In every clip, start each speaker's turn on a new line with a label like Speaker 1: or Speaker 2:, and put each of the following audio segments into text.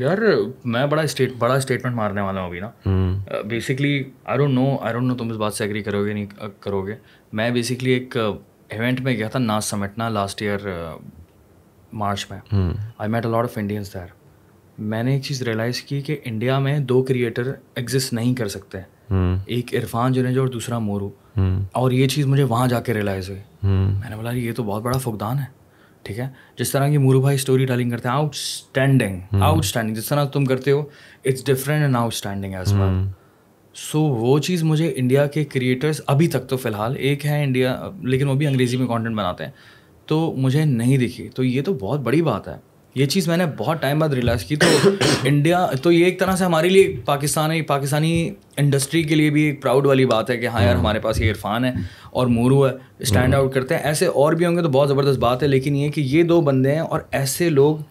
Speaker 1: यार मैं बड़ा स्टेट बड़ा स्टेटमेंट मारने वाला हूँ अभी ना basically I don't know I don't know तुम इस बात से एग्री करोगे नहीं uh, करोगे मैं बेसिकली एक इवेंट uh, में गया था नाच समेटना लास्ट ईयर मार्च में I met a lot of Indians there मैंने एक चीज़ रियलाइज़ की कि इंडिया में दो क्रिएटर एग्जिस्ट नहीं कर सकते
Speaker 2: hmm.
Speaker 1: एक इरफान जुनेज और दूसरा मोरू hmm. और ये चीज़ मुझे वहाँ जाके रियलाइज़ हुई hmm. मैंने बोला ये तो बहुत बड़ा फुकदान है ठीक है जिस तरह की मुरू भाई स्टोरी टेलिंग करते हैं आउटस्टैंडिंग हम्म। आउटस्टैंडिंग जिस तरह तुम करते हो it's different and outstanding as well so वो चीज़ मुझे इंडिया के क्रिएटर्स अभी तक तो फ़िलहाल एक है इंडिया लेकिन वो भी अंग्रेज़ी में कॉन्टेंट बनाते हैं तो मुझे नहीं दिखी तो ये तो बहुत बड़ी बात है ये चीज़ मैंने बहुत टाइम बाद रियलाइज़ की तो इंडिया तो ये एक तरह से हमारे लिए पाकिस्तान पाकिस्तानी इंडस्ट्री के लिए भी एक प्राउड वाली बात है कि हाँ यार हाँ। हमारे पास ये इरफान है और मोरू है स्टैंड आउट हाँ। करते हैं ऐसे और भी होंगे तो बहुत ज़बरदस्त बात है लेकिन ये कि ये दो बंदे हैं और ऐसे लोग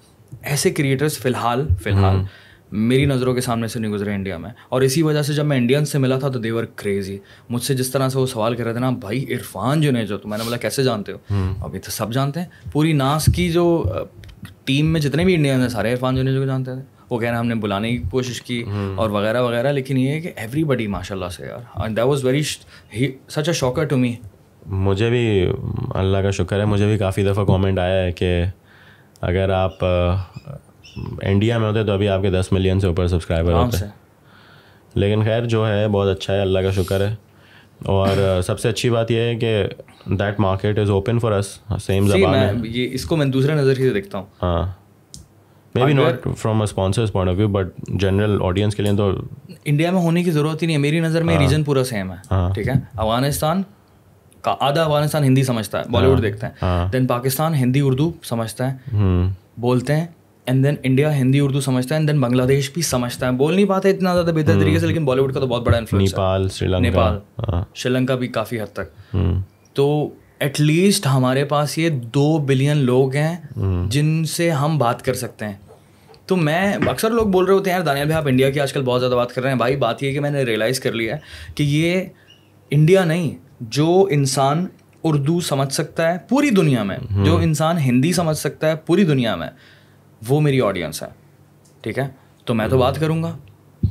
Speaker 1: ऐसे क्रिएटर्स फ़िलहाल फ़िलहाल हाँ। मेरी नज़रों के सामने से नहीं गुजरे इंडिया में और इसी वजह से जब मैं इंडियन से मिला था तो देवर क्रेजी मुझसे जिस तरह से वो सवाल कर रहे थे ना भाई इरफान जो ने जो तो मैंने बोला कैसे जानते हो अभी तो सब जानते हैं पूरी नास की जो टीम में जितने भी इंडियन हैं सारे इरफान जूनियर को जानते थे वो कह रहे हमने बुलाने की कोशिश की हम्म। और वगैरह वगैरह लेकिन ये है कि एवरीबडी माशा से यार and
Speaker 2: that was very such a shocker to me मुझे भी अल्लाह का शुक्र है मुझे भी काफ़ी दफ़ा कमेंट आया है कि अगर आप इंडिया में होते तो अभी आपके दस मिलियन से ऊपर सब्सक्राइबर होते लेकिन खैर जो है बहुत अच्छा है अल्लाह का शुक्र है और सबसे अच्छी बात यह है कि that market is open for us same जबान
Speaker 1: ये इसको मैं दूसरा नज़र से देखता हूँ
Speaker 2: हाँ maybe not from a sponsors point of view but general audience के लिए तो
Speaker 1: इंडिया में होने की ज़रूरत ही नहीं है मेरी नज़र में रीजन हाँ। पूरा सेम है हाँ। ठीक है अफगानिस्तान का आधा अफगानिस्तान हिंदी समझता है बॉलीवुड हाँ। देखते हैं देन पाकिस्तान हिंदी उर्दू समझता है हम्म। बोलते हैं and then India Hindi Urdu समझता है एंड देन बांग्लादेश भी समझता है बोल नहीं पाते इतना ज़्यादा बेहतर तरीके से हम्म। लेकिन बॉलीवुड का तो बहुत बड़ा इन्फ्लुएंस नेपाल श्रीलंका नेपाल हाँ। श्रीलंका भी काफ़ी हद तक हम्म। तो एटलीस्ट हमारे पास ये दो बिलियन लोग हैं हम्म। जिनसे हम बात कर सकते हैं तो मैं अक्सर लोग बोल रहे होते हैं यार दानियल भाई आप इंडिया की आजकल बहुत ज़्यादा बात कर रहे हैं भाई बात ये कि मैंने रियलाइज़ कर लिया है कि ये इंडिया नहीं जो इंसान उर्दू समझ सकता है पूरी दुनिया में जो इंसान हिंदी समझ सकता है पूरी दुनिया में वो मेरी ऑडियंस है ठीक है तो मैं तो बात हम्म। करूँगा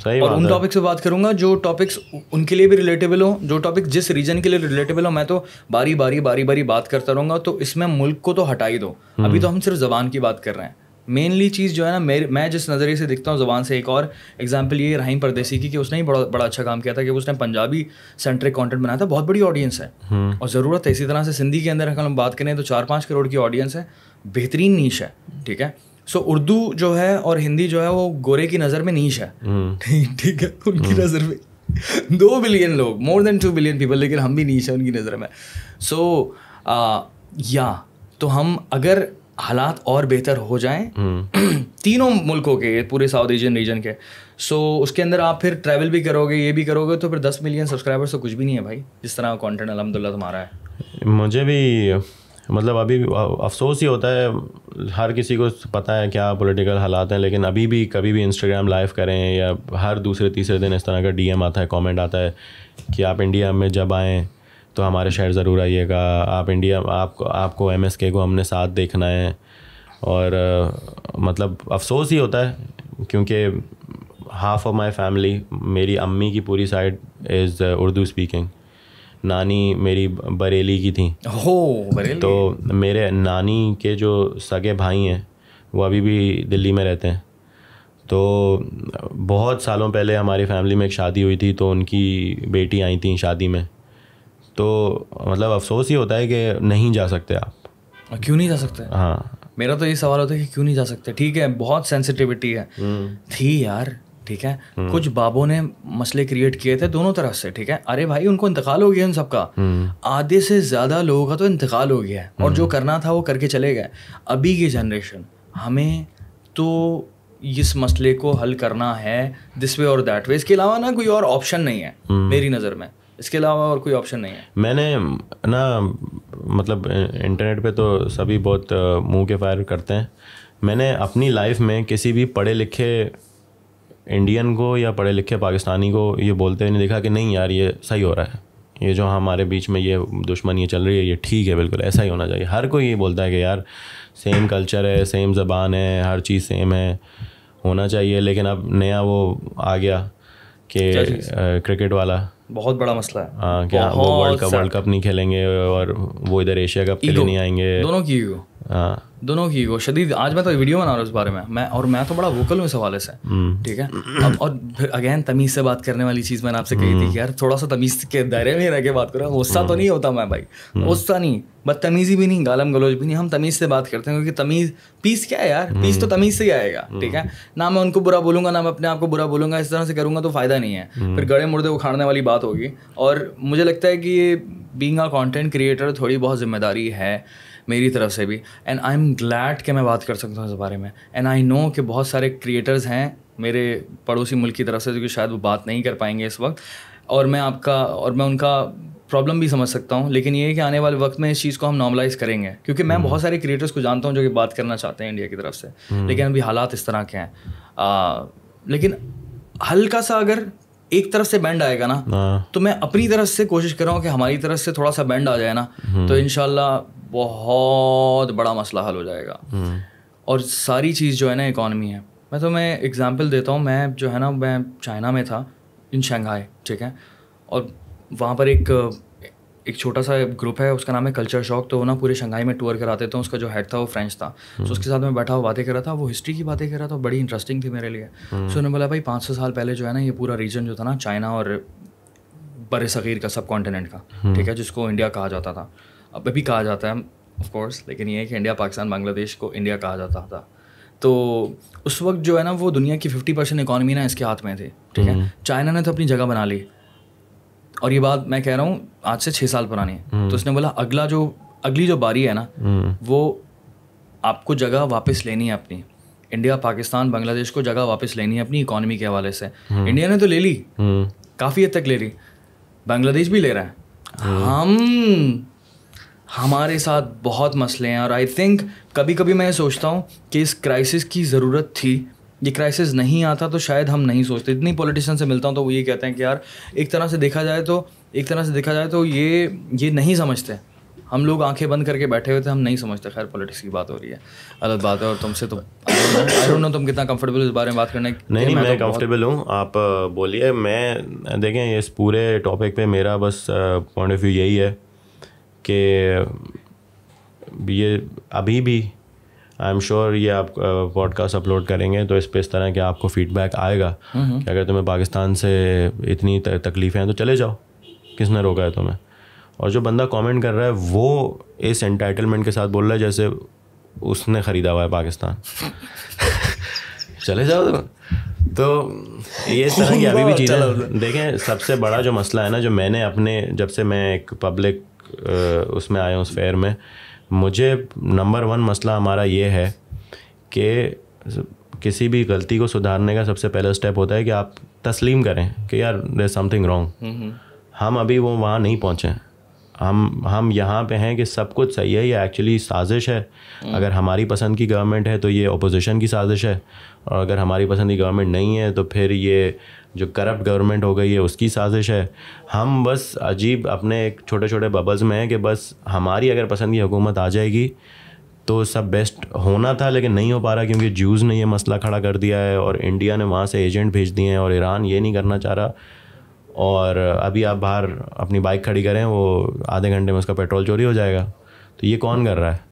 Speaker 1: सही और उन टॉपिक्स से बात करूंगा जो टॉपिक्स उनके लिए भी रिलेटेबल हो जो टॉपिक जिस रीजन के लिए रिलेटेबल हो मैं तो बारी बारी बारी बारी बात करता रहूंगा तो इसमें मुल्क को तो हटा ही दो हम्म। अभी तो हम सिर्फ जबान की बात कर रहे हैं मेनली चीज़ जो है ना मेरे मैं जिस नज़रिए से देखता हूँ ज़बान से एक और एग्जाम्पल ये रहीम परदेसी की कि उसने ही बड़ा बड़ा अच्छा काम किया था कि उसने पंजाबी सेंट्रिक कंटेंट बनाया था बहुत बड़ी ऑडियंस है हम्म। और ज़रूरत है इसी तरह से सिंधी के अंदर अगर हम बात करें तो चार पाँच करोड़ की ऑडियंस है बेहतरीन नीच है ठीक है सो so, उर्दू जो है और हिंदी जो है वो गोरे की नज़र में नीच है हम्म। ठीक है उनकी हम्म। नज़र में दो बिलियन लोग more than two billion people लेकिन हम भी नीच है उनकी नज़र में सो so, या तो हम अगर हालात और बेहतर हो जाएं
Speaker 2: हम्म।
Speaker 1: तीनों मुल्कों के पूरे साउथ एशियन रीजन के सो so, उसके अंदर आप फिर ट्रैवल भी करोगे ये भी करोगे तो फिर दस मिलियन सब्सक्राइबर्स तो कुछ भी नहीं है भाई जिस तरह कॉन्टेंट अलहमदिल्ला तुम्हारा है
Speaker 2: मुझे भी मतलब अभी अफसोस ही होता है हर किसी को पता है क्या पॉलिटिकल हालात हैं लेकिन अभी भी कभी भी इंस्टाग्राम लाइव करें या हर दूसरे तीसरे दिन इस तरह का डीएम आता है कमेंट आता है कि आप इंडिया में जब आएँ तो हमारे शहर ज़रूर आइएगा आप इंडिया आपको आपको एम को हमने साथ देखना है और आ, मतलब अफसोस ही होता है क्योंकि हाफ ऑफ माई फैमिली मेरी अम्मी की पूरी साइड इज़ उर्दू स्पीकिंग नानी मेरी बरेली की थी हो बरेली तो मेरे नानी के जो सगे भाई हैं वो अभी भी दिल्ली में रहते हैं तो बहुत सालों पहले हमारी फैमिली में एक शादी हुई थी तो उनकी बेटी आई थी शादी में तो मतलब अफसोस ही होता है कि नहीं जा सकते आप क्यों नहीं जा सकते हाँ
Speaker 1: मेरा तो ये सवाल होता है कि क्यों नहीं जा सकते ठीक है बहुत सेंसिटिविटी है हम्म। थी यार ठीक है हम्म। कुछ बाबों ने मसले क्रिएट किए थे दोनों तरफ से ठीक है अरे भाई उनको इंतकाल हो गया उन सबका हम्म। आधे से ज़्यादा लोगों का तो इंतकाल हो गया है और जो हम्म। करना था वो करके चले गए अभी की जनरेशन हमें तो इस मसले को हल करना है दिस वे और दैट वे इसके अलावा ना कोई और ऑप्शन नहीं है मेरी नज़र में इसके अलावा और कोई ऑप्शन नहीं है
Speaker 2: मैंने ना मतलब इंटरनेट पे तो सभी बहुत मुंह के फायर करते हैं मैंने अपनी लाइफ में किसी भी पढ़े लिखे इंडियन को या पढ़े लिखे पाकिस्तानी को ये बोलते हुए देखा कि नहीं यार ये सही हो रहा है ये जो हमारे बीच में ये दुश्मनी ये चल रही है ये ठीक है बिल्कुल ऐसा ही होना चाहिए हर कोई ये बोलता है कि यार सेम कल्चर है सेम ज़बान है हर चीज़ सेम है होना चाहिए लेकिन अब नया वो आ गया कि क्रिकेट वाला बहुत बड़ा मसला है आ, हाँ, क्या वो वर्ल्ड कप वर्ल्ड कप नहीं खेलेंगे और वो इधर एशिया कप खेलने नहीं आएंगे दोनों की ईगो हाँ।
Speaker 1: दोनों की ईगो शदीद आज मैं तो वीडियो बना रहा हूँ इस बारे में मैं और मैं तो बड़ा वोकल हूँ इस हवाले से हम्म। ठीक है अब और फिर अगेन तमीज़ से बात करने वाली चीज़ मैंने आपसे कही थी हम्म। कि यार थोड़ा सा तमीज़ के दायरे में रह के बात करें गुस्सा तो हम्म। नहीं होता मैं भाई गुस्सा नहीं बदतमीज़ी भी नहीं गालम गलोज भी नहीं हम तमीज़ से बात करते हैं क्योंकि तमीज़ पीस क्या है यार पीस तो तमीज़ से ही आएगा ठीक है ना मैं उनको बुरा बोलूँगा ना मैं अपने आप को बुरा बोलूँगा इस तरह से करूँगा तो फ़ायदा नहीं है फिर गड़े मुर्दे उखाड़ने वाली बात बात होगी और मुझे लगता है कि ये बींग अ कॉन्टेंट क्रिएटर थोड़ी बहुत जिम्मेदारी है मेरी तरफ से भी एंड आई एम ग्लैड कि मैं बात कर सकता हूँ इस बारे में एंड आई नो कि बहुत सारे क्रिएटर्स हैं मेरे पड़ोसी मुल्क की तरफ से जो कि शायद वो बात नहीं कर पाएंगे इस वक्त और मैं आपका और मैं उनका प्रॉब्लम भी समझ सकता हूँ लेकिन ये है कि आने वाले वक्त में इस चीज़ को हम नॉर्मलाइज करेंगे क्योंकि मैं हम्म। बहुत सारे क्रिएटर्स को जानता हूँ जो कि बात करना चाहते हैं इंडिया की तरफ से हम्म। लेकिन अभी हालात इस तरह के हैं लेकिन हल्का सा अगर एक तरफ से बैंड आएगा ना, हाँ। तो मैं अपनी तरफ से कोशिश कर रहा हूँ कि हमारी तरफ से थोड़ा सा बैंड आ जाए ना हम्म। तो इन बहुत बड़ा मसला हल हो जाएगा हम्म। और सारी चीज़ जो है ना इकॉनमी है मैं तो मैं एग्ज़ाम्पल देता हूँ मैं जो है ना मैं चाइना में था इन शंघाई ठीक है और वहाँ पर एक एक छोटा सा ग्रुप है उसका नाम है कल्चर शॉक तो वो ना पूरे शंघाई में टूर कराते थे उसका जो हेड था वो फ्रेंच था सो हम्म। तो उसके साथ मैं बैठा हुआ बातें कर रहा था वो हिस्ट्री की बातें कर रहा था बड़ी इंटरेस्टिंग थी मेरे लिए सो हम्म। उन्होंने बोला भाई पाँच सौ साल पहले जो है ना ये पूरा रीजन जो था ना चाइना और बर सग़ीर का सब कॉन्टिनेंट का हम्म। ठीक है जिसको इंडिया कहा जाता था अब भी कहा जाता है ऑफकोर्स लेकिन ये है कि इंडिया पाकिस्तान बांग्लादेश को इंडिया कहा जाता था तो उस वक्त जो है ना वो दुनिया की फिफ्टी परसेंट इकानमी ना इसके हाथ में थी ठीक है चाइना ने तो अपनी जगह बना ली और ये बात मैं कह रहा हूँ आज से छः साल पुरानी है हम्म। तो उसने बोला अगला जो अगली जो बारी है ना हम्म। वो आपको जगह वापस लेनी है अपनी इंडिया पाकिस्तान बांग्लादेश को जगह वापस लेनी है अपनी इकोनॉमी के हवाले से हम्म। इंडिया ने तो ले ली
Speaker 2: काफ़ी
Speaker 1: हद तक ले ली बांग्लादेश भी ले रहा है हम हमारे साथ बहुत मसले हैं और आई थिंक कभी कभी मैं सोचता हूँ कि इस क्राइसिस की ज़रूरत थी ये क्राइसिस नहीं आता तो शायद हम नहीं सोचते इतनी पॉलिटिशियन से मिलता हूँ तो वो ये कहते हैं कि यार एक तरह से देखा जाए तो एक तरह से देखा जाए तो ये ये नहीं समझते हम लोग आंखें बंद करके बैठे हुए थे हम नहीं समझते खैर पॉलिटिक्स की बात हो रही है
Speaker 2: अलग बात है और तुमसे तो आई डोंट नो तुम
Speaker 1: कितना कंफर्टेबल इस बारे में बात करने नहीं नहीं मैं, तो कंफर्टेबल
Speaker 2: हूँ आप बोलिए मैं देखें इस पूरे टॉपिक पे मेरा बस पॉइंट ऑफ व्यू यही है कि ये अभी भी आई एम श्योर ये आप पॉडकास्ट अपलोड करेंगे तो इस पर इस तरह के आपको फीडबैक आएगा कि अगर तुम्हें पाकिस्तान से इतनी तकलीफ़ें हैं तो चले जाओ किसने रोका है तुम्हें और जो बंदा कमेंट कर रहा है वो इस एंटाइटलमेंट के साथ बोल रहा है जैसे उसने ख़रीदा हुआ है पाकिस्तान चले जाओ तो ये इस तरह की अभी भी चीज़ें देखें सबसे बड़ा जो मसला है ना जो मैंने अपने जब से मैं एक पब्लिक उसमें आया हूँ उस फेयर में मुझे नंबर वन मसला हमारा ये है कि किसी भी गलती को सुधारने का सबसे पहला स्टेप होता है कि आप तस्लीम करें कि यार देर समथिंग रॉन्ग हम अभी वो वहाँ नहीं पहुँचे हम हम यहाँ पे हैं कि सब कुछ सही है ये एक्चुअली साजिश है हम्म। अगर हमारी पसंद की गवर्नमेंट है तो ये अपोजिशन की साजिश है और अगर हमारी पसंद की गवर्नमेंट नहीं है तो फिर ये जो करप्ट गवर्नमेंट हो गई है उसकी साजिश है हम बस अजीब अपने एक छोटे छोटे बबल्स में हैं कि बस हमारी अगर पसंद की हुकूमत आ जाएगी तो सब बेस्ट होना था लेकिन नहीं हो पा रहा क्योंकि जूज़ ने ये मसला खड़ा कर दिया है और इंडिया ने वहाँ से एजेंट भेज दिए हैं और ईरान ये नहीं करना चाह रहा और अभी आप बाहर अपनी बाइक खड़ी करें वो आधे घंटे में उसका पेट्रोल चोरी हो जाएगा तो ये कौन कर रहा है